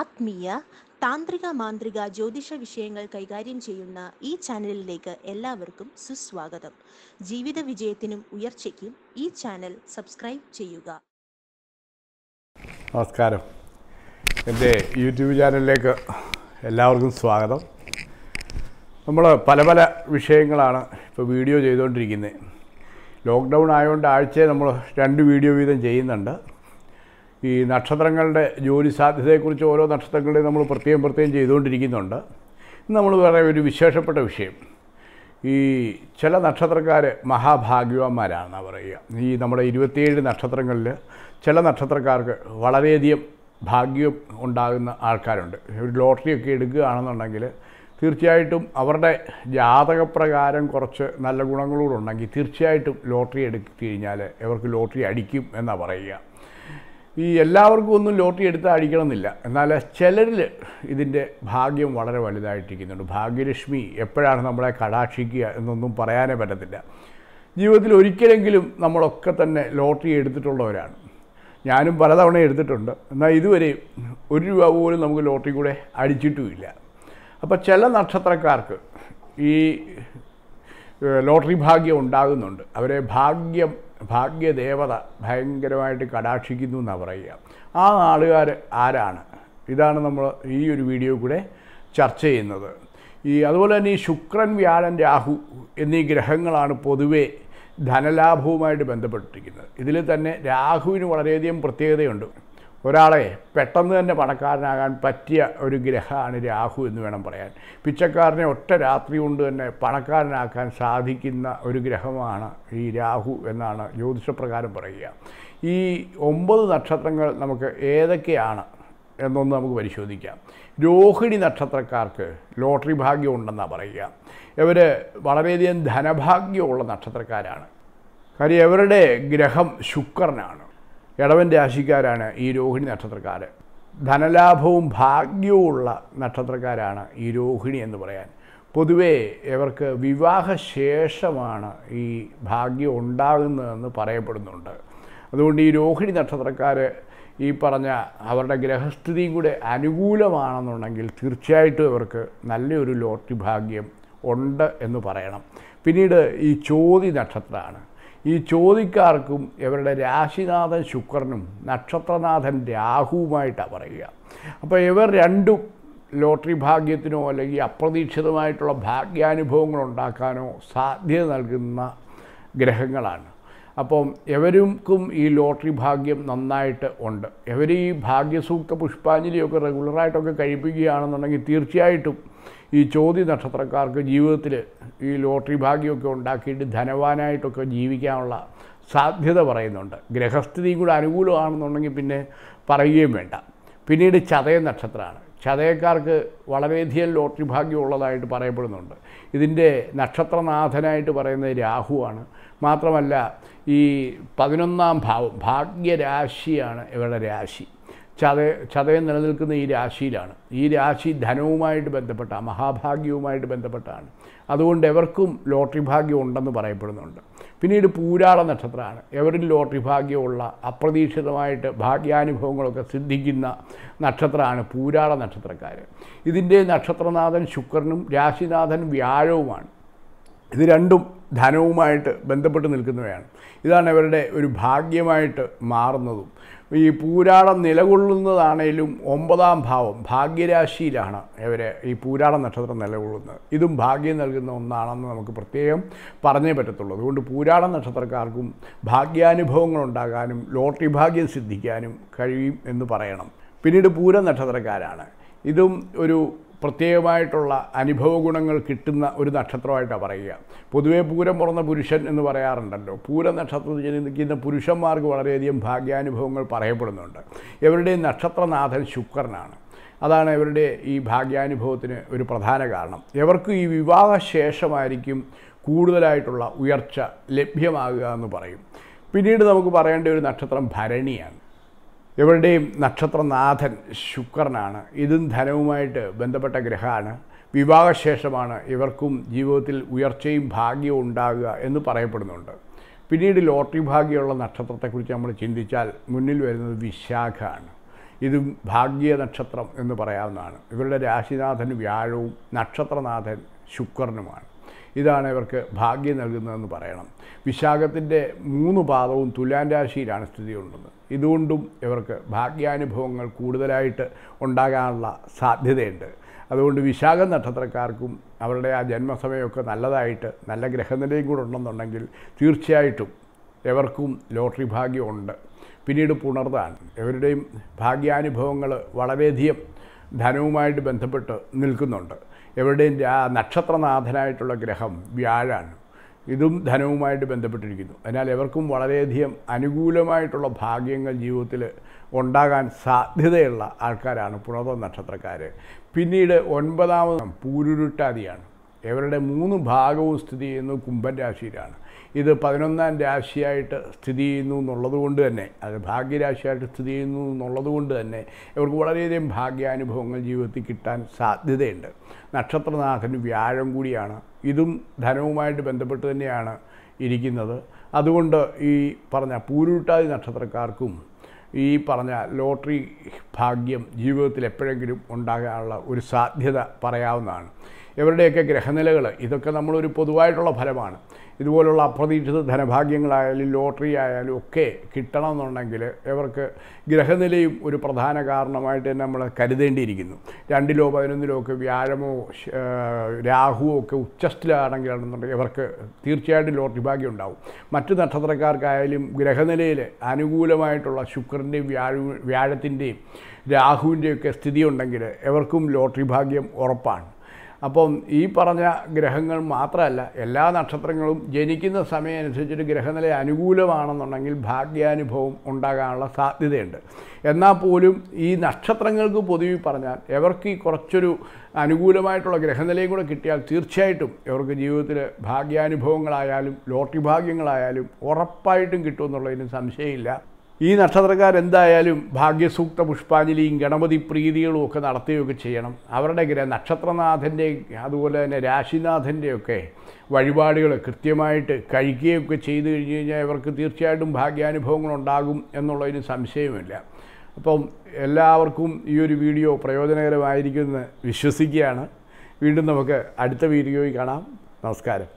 ആത്മീയ താന്ത്രിക മാന്ത്രിക ജ്യോതിഷ വിഷയങ്ങൾ കൈകാര്യം ചെയ്യുന്ന ഈ ചാനലിലേക്ക് എല്ലാവർക്കും സുസ്വാഗതം ജീവിത വിജയത്തിനും ഉയർച്ചയ്ക്കും ഈ ചാനൽ സബ്സ്ക്രൈബ് ചെയ്യുക നമസ്കാരം എൻ്റെ യൂട്യൂബ് ചാനലിലേക്ക് എല്ലാവർക്കും സ്വാഗതം നമ്മൾ പല പല വിഷയങ്ങളാണ് ഇപ്പോൾ വീഡിയോ ചെയ്തുകൊണ്ടിരിക്കുന്നത് ലോക്ക്ഡൗൺ ആയതുകൊണ്ട് ആഴ്ചയെ നമ്മൾ രണ്ട് വീഡിയോ വീതം ചെയ്യുന്നുണ്ട് ഈ നക്ഷത്രങ്ങളുടെ ജോലി സാധ്യതയെക്കുറിച്ച് ഓരോ നക്ഷത്രങ്ങളുടെയും നമ്മൾ പ്രത്യേകം പ്രത്യേകം ചെയ്തുകൊണ്ടിരിക്കുന്നുണ്ട് നമ്മൾ പറയാൻ ഒരു വിശേഷപ്പെട്ട വിഷയം ഈ ചില നക്ഷത്രക്കാർ മഹാഭാഗ്യവാന്മാരാണെന്ന് പറയുക ഈ നമ്മുടെ ഇരുപത്തിയേഴ് നക്ഷത്രങ്ങളിൽ ചില നക്ഷത്രക്കാർക്ക് വളരെയധികം ഭാഗ്യം ഉണ്ടാകുന്ന ആൾക്കാരുണ്ട് ഒരു ലോട്ടറിയൊക്കെ എടുക്കുകയാണെന്നുണ്ടെങ്കിൽ തീർച്ചയായിട്ടും അവരുടെ ജാതകപ്രകാരം കുറച്ച് നല്ല ഗുണങ്ങളൂടെ തീർച്ചയായിട്ടും ലോട്ടറി എടുത്തു കഴിഞ്ഞാൽ അവർക്ക് ലോട്ടറി അടിക്കും എന്നാണ് പറയുക ഈ എല്ലാവർക്കും ഒന്നും ലോട്ടറി എടുത്ത് എന്നില്ല എന്നാൽ ചിലരിൽ ഇതിൻ്റെ ഭാഗ്യം വളരെ വലുതായിട്ടിരിക്കുന്നുണ്ട് ഭാഗ്യലക്ഷ്മി എപ്പോഴാണ് നമ്മളെ കടാക്ഷിക്കുക എന്നൊന്നും പറയാനേ പറ്റത്തില്ല ജീവിതത്തിൽ ഒരിക്കലെങ്കിലും നമ്മളൊക്കെ തന്നെ ലോട്ടറി എടുത്തിട്ടുള്ളവരാണ് ഞാനും പലതവണ എടുത്തിട്ടുണ്ട് എന്നാൽ ഇതുവരെ ഒരു രൂപ പോലും നമുക്ക് ലോട്ടറി കൂടെ അടിച്ചിട്ടുമില്ല അപ്പോൾ ചില നക്ഷത്രക്കാർക്ക് ഈ ലോട്ടറി ഭാഗ്യം ഉണ്ടാകുന്നുണ്ട് അവരെ ഭാഗ്യം ഭാഗ്യദേവത ഭയങ്കരമായിട്ട് കടാക്ഷിക്കുന്നു എന്നാണ് പറയുക ആ നാളുകാർ ആരാണ് ഇതാണ് നമ്മൾ ഈ ഒരു വീഡിയോ കൂടെ ചർച്ച ചെയ്യുന്നത് ഈ അതുപോലെ തന്നെ ഈ ശുക്രൻ വ്യാഴൻ രാഹു എന്നീ ഗ്രഹങ്ങളാണ് പൊതുവേ ധനലാഭവുമായിട്ട് ബന്ധപ്പെട്ടിരിക്കുന്നത് ഇതിൽ തന്നെ രാഹുവിന് വളരെയധികം പ്രത്യേകതയുണ്ട് ഒരാളെ പെട്ടെന്ന് തന്നെ പണക്കാരനാകാൻ പറ്റിയ ഒരു ഗ്രഹമാണ് രാഹു എന്ന് വേണം പറയാൻ പിച്ചക്കാരനെ ഒറ്റ രാത്രി കൊണ്ട് തന്നെ പണക്കാരനാക്കാൻ സാധിക്കുന്ന ഒരു ഗ്രഹമാണ് ഈ രാഹു എന്നാണ് ജ്യോതിഷപ്രകാരം പറയുക ഈ ഒമ്പത് നക്ഷത്രങ്ങൾ നമുക്ക് ഏതൊക്കെയാണ് എന്നൊന്ന് നമുക്ക് പരിശോധിക്കാം രോഹിണി നക്ഷത്രക്കാർക്ക് ലോട്ടറി ഭാഗ്യം ഉണ്ടെന്നാണ് പറയുക ഇവർ വളരെയധികം ധനഭാഗ്യമുള്ള നക്ഷത്രക്കാരാണ് കാര്യം ഇവരുടെ ഗ്രഹം ശുക്രനാണ് ഇടവൻ രാശിക്കാരാണ് ഈ രോഹിണി നക്ഷത്രക്കാർ ധനലാഭവും ഭാഗ്യവുമുള്ള നക്ഷത്രക്കാരാണ് ഈ രോഹിണി എന്ന് പറയാൻ പൊതുവേ ഇവർക്ക് ശേഷമാണ് ഈ ഭാഗ്യം ഉണ്ടാകുന്നതെന്ന് പറയപ്പെടുന്നുണ്ട് അതുകൊണ്ട് ഈ രോഹിണി നക്ഷത്രക്കാർ ഈ പറഞ്ഞ അവരുടെ ഗ്രഹസ്ഥിതിയും കൂടെ അനുകൂലമാണെന്നുണ്ടെങ്കിൽ തീർച്ചയായിട്ടും ഇവർക്ക് നല്ലൊരു ലോട്ടറി ഭാഗ്യം ഉണ്ട് എന്ന് പറയണം പിന്നീട് ഈ ചോതി നക്ഷത്രമാണ് ഈ ചോദിക്കാർക്കും ഇവരുടെ രാശിനാഥൻ ശുക്രനും നക്ഷത്രനാഥൻ രാഹുവുമായിട്ടാണ് പറയുക അപ്പോൾ ഇവർ രണ്ടും ലോട്ടറി ഭാഗ്യത്തിനോ അല്ലെങ്കിൽ അപ്രതീക്ഷിതമായിട്ടുള്ള ഭാഗ്യാനുഭവങ്ങൾ ഉണ്ടാക്കാനോ സാധ്യത നൽകുന്ന ഗ്രഹങ്ങളാണ് അപ്പം എവർക്കും ഈ ലോട്ടറി ഭാഗ്യം നന്നായിട്ട് ഉണ്ട് എവർ ഈ ഭാഗ്യസൂക്ത പുഷ്പാഞ്ജലിയൊക്കെ റെഗുലറായിട്ടൊക്കെ കഴിപ്പിക്കുകയാണെന്നുണ്ടെങ്കിൽ തീർച്ചയായിട്ടും ഈ ചോദ്യ നക്ഷത്രക്കാർക്ക് ജീവിതത്തിൽ ഈ ലോട്ടറി ഭാഗ്യമൊക്കെ ഉണ്ടാക്കിയിട്ട് ധനവാനായിട്ടൊക്കെ ജീവിക്കാനുള്ള സാധ്യത പറയുന്നുണ്ട് ഗ്രഹസ്ഥിതി കൂടെ അനുകൂലമാണെന്നുണ്ടെങ്കിൽ പിന്നെ പറയുകയും വേണ്ട പിന്നീട് ചതയ നക്ഷത്രമാണ് ചതയക്കാർക്ക് വളരെയധികം ലോട്ടറി ഭാഗ്യം ഉള്ളതായിട്ട് പറയപ്പെടുന്നുണ്ട് ഇതിൻ്റെ നക്ഷത്രനാഥനായിട്ട് പറയുന്നത് രാഹുവാണ് മാത്രമല്ല ഈ പതിനൊന്നാം ഭാവം ഭാഗ്യരാശിയാണ് ഇവരുടെ രാശി ചത ചതയം നിലനിൽക്കുന്ന ഈ രാശിയിലാണ് ഈ രാശി ധനവുമായിട്ട് ബന്ധപ്പെട്ട മഹാഭാഗ്യവുമായിട്ട് ബന്ധപ്പെട്ടാണ് അതുകൊണ്ട് എവർക്കും ലോട്ടറി ഭാഗ്യം ഉണ്ടെന്ന് പറയപ്പെടുന്നുണ്ട് പിന്നീട് പൂരാള നക്ഷത്രമാണ് എവരിൽ ലോട്ടറി ഭാഗ്യമുള്ള അപ്രതീക്ഷിതമായിട്ട് ഭാഗ്യാനുഭവങ്ങളൊക്കെ സിദ്ധിക്കുന്ന നക്ഷത്രമാണ് പൂരാള നക്ഷത്രക്കാർ ഇതിൻ്റെ നക്ഷത്രനാഥൻ ശുക്രനും രാശിനാഥൻ വ്യാഴവുമാണ് ഇത് രണ്ടും ധനവുമായിട്ട് ബന്ധപ്പെട്ട് നിൽക്കുന്നവയാണ് ഇതാണ് അവരുടെ ഒരു ഭാഗ്യമായിട്ട് മാറുന്നതും ഈ പൂരാടം നിലകൊള്ളുന്നതാണേലും ഒമ്പതാം ഭാവം ഭാഗ്യരാശിയിലാണ് ഇവർ ഈ പൂരാട നക്ഷത്രം നിലകൊള്ളുന്നത് ഇതും ഭാഗ്യം നൽകുന്ന ഒന്നാണെന്ന് നമുക്ക് പ്രത്യേകം പറഞ്ഞേ പറ്റത്തുള്ളൂ അതുകൊണ്ട് പൂരാട നക്ഷത്രക്കാർക്കും ഭാഗ്യാനുഭവങ്ങൾ ഉണ്ടാകാനും ലോട്ടറി ഭാഗ്യം സിദ്ധിക്കാനും കഴിയും എന്ന് പറയണം പിന്നീട് പൂര നക്ഷത്രക്കാരാണ് ഇതും ഒരു പ്രത്യേകമായിട്ടുള്ള അനുഭവ ഗുണങ്ങൾ കിട്ടുന്ന ഒരു നക്ഷത്രമായിട്ടാണ് പറയുക പൊതുവേ പൂരം പുറന്ന പുരുഷൻ എന്ന് പറയാറുണ്ടല്ലോ പൂര നക്ഷത്രത്തിൽ ജനിക്കുന്ന പുരുഷന്മാർക്ക് വളരെയധികം ഭാഗ്യാനുഭവങ്ങൾ പറയപ്പെടുന്നുണ്ട് ഇവരുടെ നക്ഷത്രനാഥൻ ശുക്രനാണ് അതാണ് ഇവരുടെ ഈ ഭാഗ്യാനുഭവത്തിന് ഒരു പ്രധാന കാരണം ഇവർക്ക് ഈ ശേഷമായിരിക്കും കൂടുതലായിട്ടുള്ള ഉയർച്ച ലഭ്യമാകുക എന്ന് പറയും പിന്നീട് നമുക്ക് പറയേണ്ട ഒരു നക്ഷത്രം ഭരണിയാണ് ഇവരുടെയും നക്ഷത്രനാഥൻ ശുക്രനാണ് ഇതും ധനവുമായിട്ട് ബന്ധപ്പെട്ട ഗ്രഹമാണ് വിവാഹശേഷമാണ് ഇവർക്കും ജീവിതത്തിൽ ഉയർച്ചയും ഭാഗ്യവും ഉണ്ടാകുക എന്ന് പറയപ്പെടുന്നുണ്ട് പിന്നീട് ലോട്ടറി ഭാഗ്യമുള്ള നക്ഷത്രത്തെക്കുറിച്ച് നമ്മൾ ചിന്തിച്ചാൽ മുന്നിൽ വരുന്നത് വിശാഖമാണ് ഇതും ഭാഗ്യ നക്ഷത്രം എന്ന് പറയാവുന്നതാണ് ഇവരുടെ രാശിനാഥൻ വ്യാഴവും നക്ഷത്രനാഥൻ ശുക്രനുമാണ് ഇതാണ് ഇവർക്ക് ഭാഗ്യം നൽകുന്നതെന്ന് പറയണം വിശാഖത്തിൻ്റെ മൂന്ന് പാദവും തുലാൻ രാശിയിലാണ് സ്ഥിതി ഉണ്ടെന്ന് ഇതുകൊണ്ടും ഇവർക്ക് ഭാഗ്യാനുഭവങ്ങൾ കൂടുതലായിട്ട് ഉണ്ടാകാനുള്ള സാധ്യതയുണ്ട് അതുകൊണ്ട് വിശാഖ നക്ഷത്രക്കാർക്കും അവരുടെ ആ ജന്മസമയമൊക്കെ നല്ലതായിട്ട് നല്ല ഗ്രഹനിലയും കൂടെ ഉണ്ടെന്നുണ്ടെങ്കിൽ തീർച്ചയായിട്ടും എവർക്കും ലോട്ടറി ഭാഗ്യമുണ്ട് പിന്നീട് പുണർതാണ് ഇവരുടെയും ഭാഗ്യാനുഭവങ്ങൾ വളരെയധികം ധനവുമായിട്ട് ബന്ധപ്പെട്ട് നിൽക്കുന്നുണ്ട് എവിടെയും ആ നക്ഷത്രനാഥനായിട്ടുള്ള ഗ്രഹം വ്യാഴാണ് ഇതും ധനവുമായിട്ട് ബന്ധപ്പെട്ടിരിക്കുന്നു അതിനാൽ എവർക്കും വളരെയധികം അനുകൂലമായിട്ടുള്ള ഭാഗ്യങ്ങൾ ജീവിതത്തിൽ ഉണ്ടാകാൻ സാധ്യതയുള്ള ആൾക്കാരാണ് പുണത നക്ഷത്രക്കാർ പിന്നീട് ഒൻപതാമത് പൂരുരുട്ടാതിയാണ് ഇവരുടെ മൂന്ന് ഭാഗവും സ്ഥിതി ചെയ്യുന്നത് കുംഭൻ രാശിയിലാണ് ഇത് പതിനൊന്നാം രാശിയായിട്ട് സ്ഥിതി ചെയ്യുന്നു എന്നുള്ളത് കൊണ്ട് തന്നെ അത് ഭാഗ്യരാശിയായിട്ട് സ്ഥിതി ചെയ്യുന്നു എന്നുള്ളത് കൊണ്ട് തന്നെ ഇവർക്ക് വളരെയധികം ഭാഗ്യാനുഭവങ്ങൾ ജീവിതത്തിൽ കിട്ടാൻ സാധ്യതയുണ്ട് നക്ഷത്രനാഥന് വ്യാഴം കൂടിയാണ് ഇതും ധനവുമായിട്ട് ബന്ധപ്പെട്ട് തന്നെയാണ് ഇരിക്കുന്നത് അതുകൊണ്ട് ഈ പറഞ്ഞ പൂരുട്ടാതി നക്ഷത്രക്കാർക്കും ഈ പറഞ്ഞ ലോട്ടറി ഭാഗ്യം ജീവിതത്തിൽ എപ്പോഴെങ്കിലും ഉണ്ടാകാനുള്ള ഒരു സാധ്യത പറയാവുന്നതാണ് ഇവരുടെയൊക്കെ ഗ്രഹനിലകൾ ഇതൊക്കെ നമ്മളൊരു പൊതുവായിട്ടുള്ള ഫലമാണ് ഇതുപോലുള്ള അപ്രതീക്ഷിത ധനഭാഗ്യങ്ങളായാലും ലോട്ടറി ആയാലും ഒക്കെ കിട്ടണമെന്നുണ്ടെങ്കിൽ ഇവർക്ക് ഗ്രഹനിലയും ഒരു പ്രധാന കാരണമായിട്ട് തന്നെ നമ്മൾ കരുതേണ്ടിയിരിക്കുന്നു രണ്ടിലോ പതിനൊന്നിലോ ഒക്കെ വ്യാഴമോ രാഹുവോ ഒക്കെ ഉച്ചസ്ഥിലാണെങ്കിലാണെന്നുണ്ടെങ്കിൽ ഇവർക്ക് തീർച്ചയായിട്ടും ലോട്ടറി ഭാഗ്യം ഉണ്ടാവും മറ്റു നക്ഷത്രക്കാർക്കായാലും ഗ്രഹനിലയിൽ അനുകൂലമായിട്ടുള്ള ശുക്രൻ്റെയും വ്യാഴ വ്യാഴത്തിൻ്റെയും രാഹുവിൻ്റെയൊക്കെ സ്ഥിതി ഉണ്ടെങ്കിൽ എവർക്കും ലോട്ടറി ഭാഗ്യം ഉറപ്പാണ് അപ്പം ഈ പറഞ്ഞ ഗ്രഹങ്ങൾ മാത്രമല്ല എല്ലാ നക്ഷത്രങ്ങളും ജനിക്കുന്ന സമയം അനുസരിച്ചിട്ട് ഗ്രഹനില അനുകൂലമാണെന്നുണ്ടെങ്കിൽ ഭാഗ്യാനുഭവം ഉണ്ടാകാനുള്ള സാധ്യതയുണ്ട് എന്നാൽ പോലും ഈ നക്ഷത്രങ്ങൾക്ക് പൊതുവിൽ പറഞ്ഞാൽ എവർക്ക് ഈ കുറച്ചൊരു അനുകൂലമായിട്ടുള്ള ഗ്രഹനിലയും കൂടെ കിട്ടിയാൽ തീർച്ചയായിട്ടും ഇവർക്ക് ജീവിതത്തിൽ ഭാഗ്യാനുഭവങ്ങളായാലും ലോട്ടറി ഭാഗ്യങ്ങളായാലും ഉറപ്പായിട്ടും കിട്ടുമെന്നുള്ളതിന് സംശയമില്ല ഈ നക്ഷത്രക്കാരെന്തായാലും ഭാഗ്യസൂക്ത പുഷ്പാഞ്ജലിയും ഗണപതി പ്രീതികളും ഒക്കെ നടത്തുകയൊക്കെ ചെയ്യണം അവരുടെ ഗ്രഹ നക്ഷത്രനാഥൻ്റെ അതുപോലെ തന്നെ രാശിനാഥൻ്റെയൊക്കെ വഴിപാടുകൾ കൃത്യമായിട്ട് കഴിക്കുകയൊക്കെ ചെയ്തു കഴിഞ്ഞു കഴിഞ്ഞാൽ ഇവർക്ക് തീർച്ചയായിട്ടും ഉണ്ടാകും എന്നുള്ളതിന് സംശയമില്ല അപ്പം എല്ലാവർക്കും ഈ ഒരു വീഡിയോ പ്രയോജനകരമായിരിക്കുമെന്ന് വിശ്വസിക്കുകയാണ് വീണ്ടും നമുക്ക് അടുത്ത വീഡിയോയിൽ കാണാം നമസ്കാരം